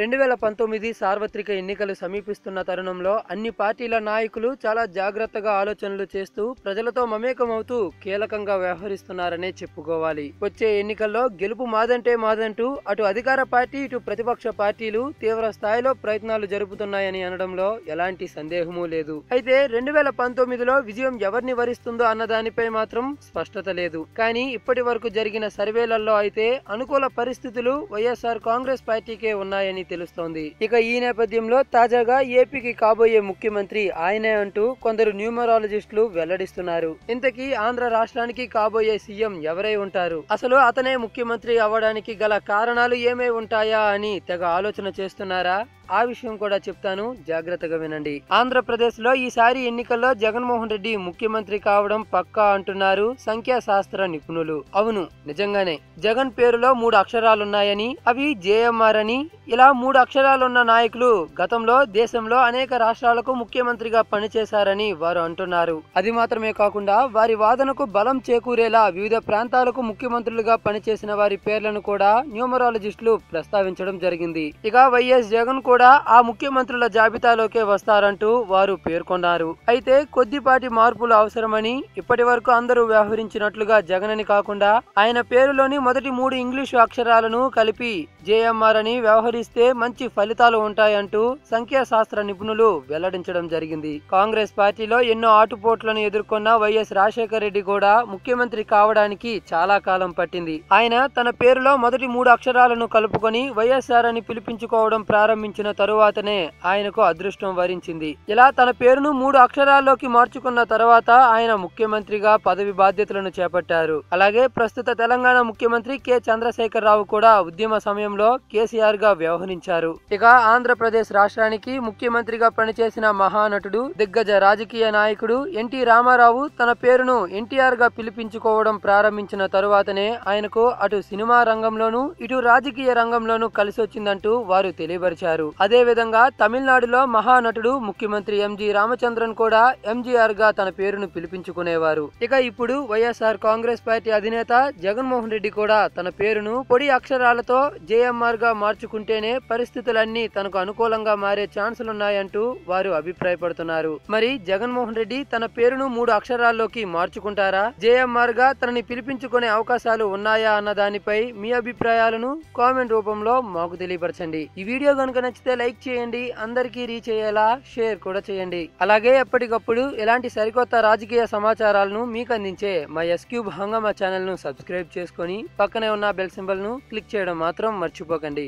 రెండు వేల పంతొమ్మిది సార్వత్రిక ఎన్నికలు సమీపిస్తున్న తరుణంలో అన్ని పార్టీల నాయకులు చాలా జాగ్రత్తగా ఆలోచనలు చేస్తూ ప్రజలతో మమేకమవుతూ కీలకంగా వ్యవహరిస్తున్నారనే చెప్పుకోవాలి వచ్చే ఎన్నికల్లో గెలుపు మాదంటే మాదంటూ అటు అధికార పార్టీ ఇటు ప్రతిపక్ష పార్టీలు తీవ్ర స్థాయిలో ప్రయత్నాలు జరుపుతున్నాయని అనడంలో ఎలాంటి సందేహమూ లేదు అయితే రెండు వేల పంతొమ్మిదిలో విజయం ఎవరిని వరిస్తుందో అన్న దానిపై మాత్రం స్పష్టత లేదు కానీ ఇప్పటి వరకు జరిగిన సర్వేలలో అయితే అనుకూల పరిస్థితులు వైఎస్ఆర్ కాంగ్రెస్ పార్టీకే ఉన్నాయని తెలుస్తోంది ఇక ఈ నేపథ్యంలో తాజాగా ఏపీకి కాబోయే ముఖ్యమంత్రి ఆయనే అంటూ కొందరు న్యూమరాలజిస్టులు వెల్లడిస్తున్నారు ఇంతకీ ఆంధ్ర రాష్ట్రానికి కాబోయే సీఎం ఎవరై ఉంటారు అసలు అతనే ముఖ్యమంత్రి అవ్వడానికి గల కారణాలు ఏమై ఉంటాయా అని తెగ ఆలోచన చేస్తున్నారా ఆ విషయం కూడా చెప్తాను జాగ్రత్తగా వినండి ఆంధ్రప్రదేశ్లో ఈసారి ఎన్నికల్లో జగన్మోహన్ రెడ్డి ముఖ్యమంత్రి కావడం పక్కా అంటున్నారు సంఖ్యాశాస్త్ర నిపుణులు అవును నిజంగానే జగన్ పేరులో మూడు అక్షరాలున్నాయని అవి జేఎంఆర్ అని ఇలా మూడు అక్షరాలున్న నాయకులు గతంలో దేశంలో అనేక రాష్ట్రాలకు ముఖ్యమంత్రిగా పనిచేశారని వారు అంటున్నారు అది మాత్రమే కాకుండా వారి వాదనకు బలం చేకూరేలా వివిధ ప్రాంతాలకు ముఖ్యమంత్రులుగా పనిచేసిన వారి పేర్లను కూడా న్యూమరాలజిస్టులు ప్రస్తావించడం జరిగింది ఇక వైఎస్ జగన్ కూడా కూడా ఆ ముఖ్యమంత్రుల జాబితాలోకే వస్తారంటూ వారు పేర్కొన్నారు అయితే కొద్దిపాటి మార్పులు అవసరమని ఇప్పటి వరకు అందరూ వ్యవహరించినట్లుగా జగనని కాకుండా ఆయన పేరులోని మొదటి మూడు ఇంగ్లీషు అక్షరాలను కలిపి జేఎంఆర్ అని వ్యవహరిస్తే మంచి ఫలితాలు ఉంటాయంటూ సంఖ్యాశాస్త్ర నిపుణులు వెల్లడించడం జరిగింది కాంగ్రెస్ పార్టీలో ఎన్నో ఆటుపోట్లను ఎదుర్కొన్న వైఎస్ రాజశేఖర రెడ్డి కూడా ముఖ్యమంత్రి కావడానికి చాలా కాలం పట్టింది ఆయన తన పేరులో మొదటి మూడు అక్షరాలను కలుపుకొని వైఎస్ఆర్ అని పిలిపించుకోవడం ప్రారంభించిన తరువాతనే ఆయనకు అదృష్టం వరించింది ఇలా తన పేరును మూడు అక్షరాల్లోకి మార్చుకున్న తర్వాత ఆయన ముఖ్యమంత్రిగా పదవి బాధ్యతలను చేపట్టారు అలాగే ప్రస్తుత తెలంగాణ ముఖ్యమంత్రి కె చంద్రశేఖర్ రావు కూడా ఉద్యమ సమయంలో కేసీఆర్ గా వ్యవహరించారు ఇక ఆంధ్రప్రదేశ్ రాష్ట్రానికి ముఖ్యమంత్రిగా పనిచేసిన మహానటుడు దిగ్గజ రాజకీయ నాయకుడు ఎన్టీ రామారావు తన పేరును ఎన్టీఆర్ గా పిలిపించుకోవడం ప్రారంభించిన తరువాతనే ఆయనకు అటు సినిమా రంగంలోనూ ఇటు రాజకీయ రంగంలోనూ కలిసొచ్చిందంటూ వారు తెలియపరిచారు అదేవిధంగా తమిళనాడులో మహానటుడు ముఖ్యమంత్రి ఎంజి రామచంద్రన్ కూడా ఎంజీఆర్ గా తన పేరును పిలిపించుకునేవారు ఇక ఇప్పుడు వైఎస్ఆర్ కాంగ్రెస్ పార్టీ అధినేత జగన్మోహన్ రెడ్డి కూడా తన పేరును పొడి అక్షరాలతో జేఎంఆర్ గా మార్చుకుంటేనే పరిస్థితులన్నీ తనకు అనుకూలంగా మారే ఛాన్సులున్నాయంటూ వారు అభిప్రాయపడుతున్నారు మరి జగన్మోహన్ రెడ్డి తన పేరును మూడు అక్షరాల్లోకి మార్చుకుంటారా జేఎంఆర్ గా తనని పిలిపించుకునే అవకాశాలు ఉన్నాయా అన్న దానిపై మీ అభిప్రాయాలను కామెంట్ రూపంలో మాకు తెలియపరచండి ఈ వీడియో కనుక నచ్చితే లైక్ చేయండి అందరికీ రీచ్ అయ్యేలా షేర్ కూడా చేయండి అలాగే ఎప్పటికప్పుడు ఎలాంటి సరికొత్త రాజకీయ సమాచారాలను మీకు అందించే మా ఎస్క్యూబ్ హంగమా ఛానల్ను సబ్స్క్రైబ్ చేసుకొని పక్కనే ఉన్న బెల్ సింబల్ను క్లిక్ చేయడం మాత్రం మర్చిపోకండి